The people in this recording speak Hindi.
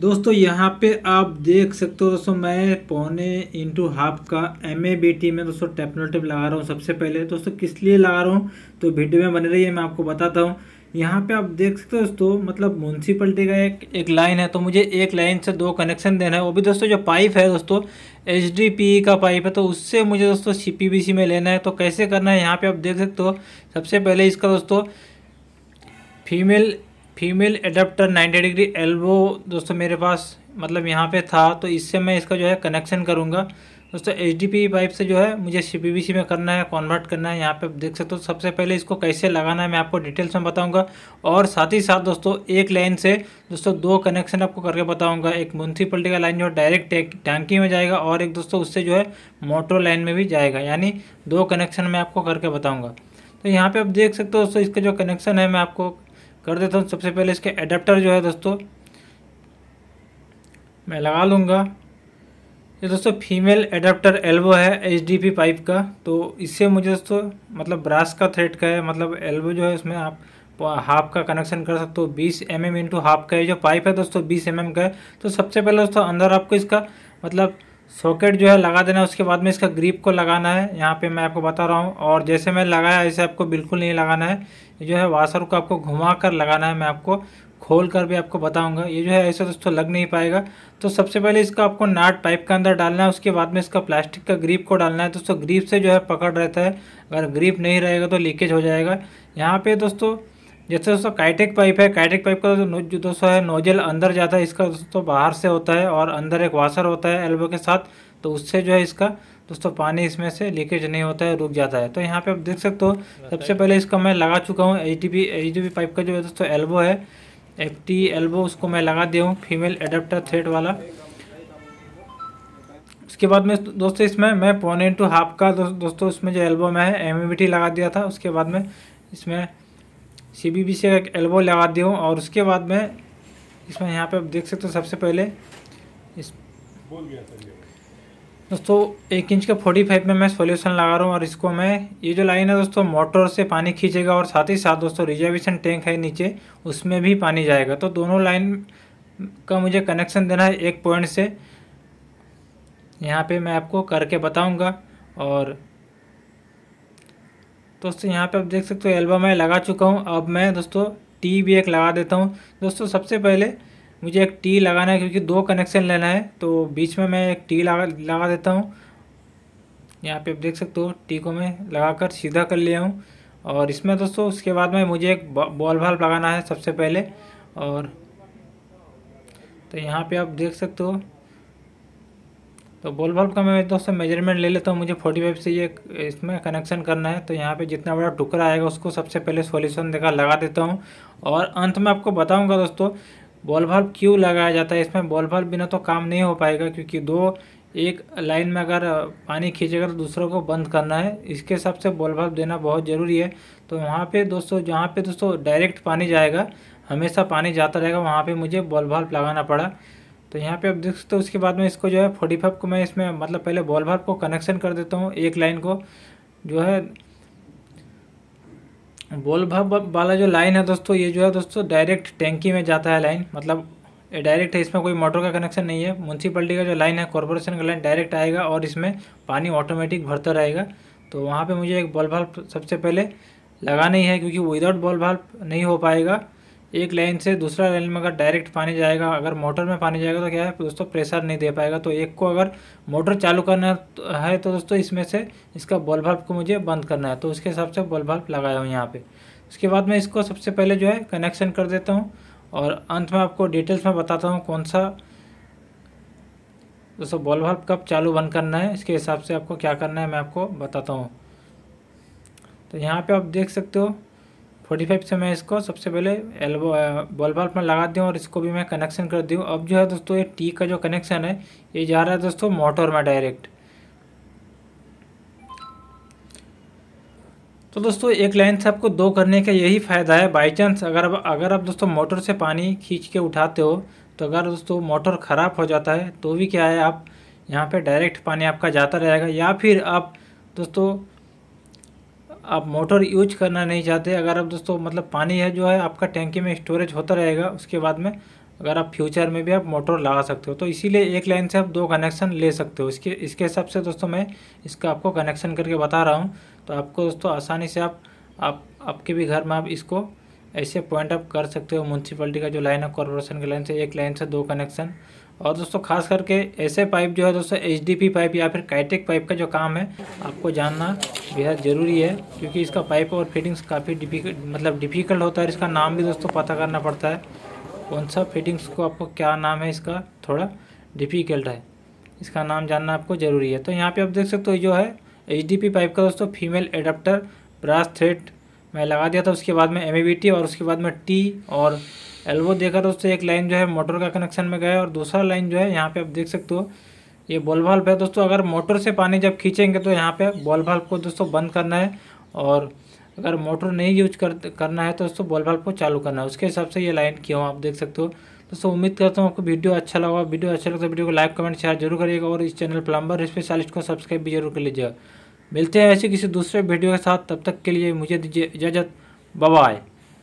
दोस्तों यहाँ पे आप देख सकते हो दोस्तों मैं पौने इंटू हाफ का एम ए बी टी में दोस्तों टेपनो टेप लगा रहा हूँ सबसे पहले दोस्तों किस लिए लगा रहा हूँ तो वीडियो में बने रहिए मैं आपको बताता हूँ यहाँ पे आप देख सकते हो दोस्तों मतलब म्यूनसिपलिटी का एक एक लाइन है तो मुझे एक लाइन से दो कनेक्शन देना है वो भी दोस्तों जो पाइप है दोस्तों एच का पाइप है तो उससे मुझे दोस्तों सी में लेना है तो कैसे करना है यहाँ पर आप देख सकते हो सबसे पहले इसका दोस्तों female female adapter 90 degree elbow दोस्तों मेरे पास मतलब यहाँ पे था तो इससे मैं इसका जो है कनेक्शन करूँगा दोस्तों एच डी पाइप से जो है मुझे सी में करना है कॉन्वर्ट करना है यहाँ पे आप देख सकते हो सबसे पहले इसको कैसे लगाना है मैं आपको डिटेल्स में बताऊँगा और साथ ही साथ दोस्तों एक लाइन से दोस्तों दो कनेक्शन आपको करके बताऊँगा एक म्यूनसिपल्टी का लाइन जो है डायरेक्ट टैंकी में जाएगा और एक दोस्तों उससे जो है मोटर लाइन में भी जाएगा यानी दो कनेक्शन मैं आपको करके बताऊँगा तो यहाँ पर आप देख सकते हो दोस्तों इसका जो कनेक्शन है मैं आपको कर देता हूँ सबसे पहले इसके एडेप्टर जो है दोस्तों मैं लगा लूँगा ये दोस्तों फीमेल एडाप्टर एल्बो है एच पाइप का तो इससे मुझे दोस्तों मतलब ब्रास का थ्रेड का है मतलब एल्बो जो है इसमें आप हाफ का कनेक्शन कर सकते हो 20 एम एम इंटू हाफ का है जो पाइप है दोस्तों 20 एम mm का है तो सबसे पहले दोस्तों अंदर आपको इसका मतलब सॉकेट जो है लगा देना है उसके बाद में इसका ग्रिप को लगाना है यहाँ पे मैं आपको बता रहा हूँ और जैसे मैं लगाया ऐसे आपको बिल्कुल नहीं लगाना है ये जो है वाशर को आपको घुमा कर लगाना है मैं आपको खोल कर भी आपको बताऊँगा ये जो है ऐसा दोस्तों लग नहीं पाएगा तो सबसे पहले इसका आपको नाट पाइप के अंदर डालना है उसके बाद में इसका प्लास्टिक का ग्रीप को डालना है दोस्तों ग्रीप से जो है पकड़ रहता है अगर ग्रीप नहीं रहेगा तो लीकेज हो जाएगा यहाँ पर दोस्तों जैसे दोस्तों काइटेक पाइप है काइटेक पाइप का जो दोस्तों है नोजल अंदर जाता है इसका दोस्तों बाहर से होता है और अंदर एक वाशर होता है एल्बो के साथ तो उससे जो है इसका दोस्तों पानी इसमें से लीकेज नहीं होता है रुक जाता है तो यहाँ पे आप देख सकते हो अच्छा। सबसे पहले इसका मैं लगा चुका हूँ एच डी पाइप का जो है दोस्तों एल्बो है एफ टी एल्बो उसको मैं लगा दिया हूँ फीमेल एडेप्टर थ्रेड वाला उसके बाद में दोस्तों इसमें मैं पौने इंटू हाफ का दोस्तों उसमें जो एल्बो में है एम लगा दिया था उसके बाद में इसमें सी से एक एल्बो लगा दी हूँ और उसके बाद मैं इसमें यहाँ पे आप देख सकते हो सबसे पहले इस दोस्तों एक इंच का फोर्टी फाइव में मैं सॉल्यूशन लगा रहा हूँ और इसको मैं ये जो लाइन है दोस्तों मोटर से पानी खींचेगा और साथ ही साथ दोस्तों रिजर्वेशन टैंक है नीचे उसमें भी पानी जाएगा तो दोनों लाइन का मुझे कनेक्शन देना है एक पॉइंट से यहाँ पे मैं आपको करके बताऊँगा और दोस्तों यहाँ पे आप देख सकते हो एल्बम मैं लगा चुका हूँ अब मैं दोस्तों टी भी एक लगा देता हूँ दोस्तों सबसे पहले मुझे एक टी लगाना है क्योंकि दो कनेक्शन लेना है तो बीच में मैं एक टी लगा लगा देता हूँ यहाँ पे आप देख सकते हो टी को मैं लगा कर सीधा कर लिया हूँ और इसमें दोस्तों उसके बाद में मुझे एक बॉल भाल्व लगाना है सबसे पहले और तो यहाँ पे आप देख सकते हो तो बॉल बल्ब का मैं दोस्तों मेजरमेंट ले लेता हूँ मुझे फोर्टी फाइव से ये इसमें कनेक्शन करना है तो यहाँ पे जितना बड़ा टुकड़ा आएगा उसको सबसे पहले सॉल्यूशन देखा लगा देता हूँ और अंत में आपको बताऊँगा दोस्तों बॉल बल्ब क्यों लगाया जाता है इसमें बॉल बल्ब बिना तो काम नहीं हो पाएगा क्योंकि दो एक लाइन में अगर पानी खींचेगा तो दूसरों को बंद करना है इसके हिसाब से बॉल बल्ब देना बहुत ज़रूरी है तो वहाँ पे दोस्तों जहाँ पे दोस्तों डायरेक्ट पानी जाएगा हमेशा पानी जाता रहेगा वहाँ पे मुझे बॉल बल्ब लगाना पड़ा तो यहाँ पे आप देख सकते हो उसके बाद में इसको जो है फोर्टी फाइव को मैं इसमें मतलब पहले बॉल भार को कनेक्शन कर देता हूँ एक लाइन को जो है बॉल भाव वाला जो लाइन है दोस्तों ये जो है दोस्तों डायरेक्ट टैंकी में जाता है लाइन मतलब डायरेक्ट है इसमें कोई मोटर का कनेक्शन नहीं है म्यूनसिपलिटी का जो लाइन है कॉरपोरेशन का लाइन डायरेक्ट आएगा और इसमें पानी ऑटोमेटिक भरता रहेगा तो वहाँ पे मुझे एक बॉल भाल्व सबसे पहले लगाना ही है क्योंकि विदाउट बॉल भाल्व नहीं हो पाएगा एक लाइन से दूसरा लाइन में अगर डायरेक्ट पानी जाएगा अगर मोटर में पानी जाएगा तो क्या है दोस्तों प्रेशर नहीं दे पाएगा तो एक को अगर मोटर चालू करना है तो दोस्तों इसमें से इसका बॉल बल्ब को मुझे बंद करना है तो उसके हिसाब से बॉल बल्ब लगाया हूँ यहाँ पर उसके बाद मैं इसको सबसे पहले जो है कनेक्शन कर देता हूँ और अंत में आपको डिटेल्स में बताता हूँ कौन सा दोस्तों बॉल बल्ब कब चालू बंद करना है इसके हिसाब से आपको क्या करना है मैं आपको बताता हूँ तो यहाँ पे आप देख सकते हो फोर्टी फाइव से मैं इसको सबसे पहले एल्बो बॉल बल्ब में लगा दूँ और इसको भी मैं कनेक्शन कर दूँ अब जो है दोस्तों ये टी का जो कनेक्शन है ये जा रहा है दोस्तों मोटर में डायरेक्ट तो दोस्तों एक लाइन से आपको दो करने का यही फ़ायदा है बाई चांस अगर अब अगर आप दोस्तों मोटर से पानी खींच के उठाते हो तो अगर दोस्तों मोटर ख़राब हो जाता है तो भी क्या है आप यहाँ पे डायरेक्ट पानी आपका जाता रहेगा या फिर आप दोस्तों आप मोटर यूज करना नहीं चाहते अगर आप दोस्तों मतलब पानी है जो है आपका टैंकी में स्टोरेज होता रहेगा उसके बाद में अगर आप फ्यूचर में भी आप मोटर लगा सकते हो तो इसीलिए एक लाइन से आप दो कनेक्शन ले सकते हो इसके इसके हिसाब से दोस्तों मैं इसका आपको कनेक्शन करके बता रहा हूँ तो आपको दोस्तों आसानी से आप आप आपके भी घर में आप इसको ऐसे पॉइंट अप कर सकते हो म्यूनसिपलिटी का जो लाइन है कॉरपोरेशन की लाइन से एक लाइन से दो कनेक्शन और दोस्तों खास करके ऐसे पाइप जो है दोस्तों एच पाइप या फिर काइटेक पाइप का जो काम है आपको जानना बेहद ज़रूरी है क्योंकि इसका पाइप और फिटिंग्स काफ़ी डिफिकल्ट मतलब डिफ़िकल्ट होता है इसका नाम भी दोस्तों पता करना पड़ता है कौन सा फिटिंग्स को आपको क्या नाम है इसका थोड़ा डिफ़िकल्ट है इसका नाम जानना आपको ज़रूरी है तो यहाँ पर आप देख सकते हो जो है एच पाइप का दोस्तों फीमेल एडाप्टर ब्रास थ्रेड मैं लगा दिया था उसके बाद में एम और उसके बाद में टी और एल्बो देखा दोस्तों एक लाइन जो है मोटर का कनेक्शन में गया और दूसरा लाइन जो है यहाँ पे आप देख सकते हो ये बॉल बल्ब है दोस्तों अगर मोटर से पानी जब खींचेंगे तो यहाँ पे बॉल बल्ब को दोस्तों बंद करना है और अगर मोटर नहीं यूज कर करना है तो दोस्तों बॉल बल्ब को चालू करना है उसके हिसाब से ये लाइन किया हूँ आप देख सकते हो दोस्तों उम्मीद करता हूँ आपको वीडियो अच्छा लगा वीडियो अच्छा लगता तो वीडियो को लाइक कमेंट शेयर जरूर करिएगा और इस चैनल प्लम्बर स्पेशलिस्ट को सब्सक्राइब भी जरूर कर लीजिएगा मिलते हैं ऐसे किसी दूसरे वीडियो के साथ तब तक के लिए मुझे दीजिए इजाज़त बाय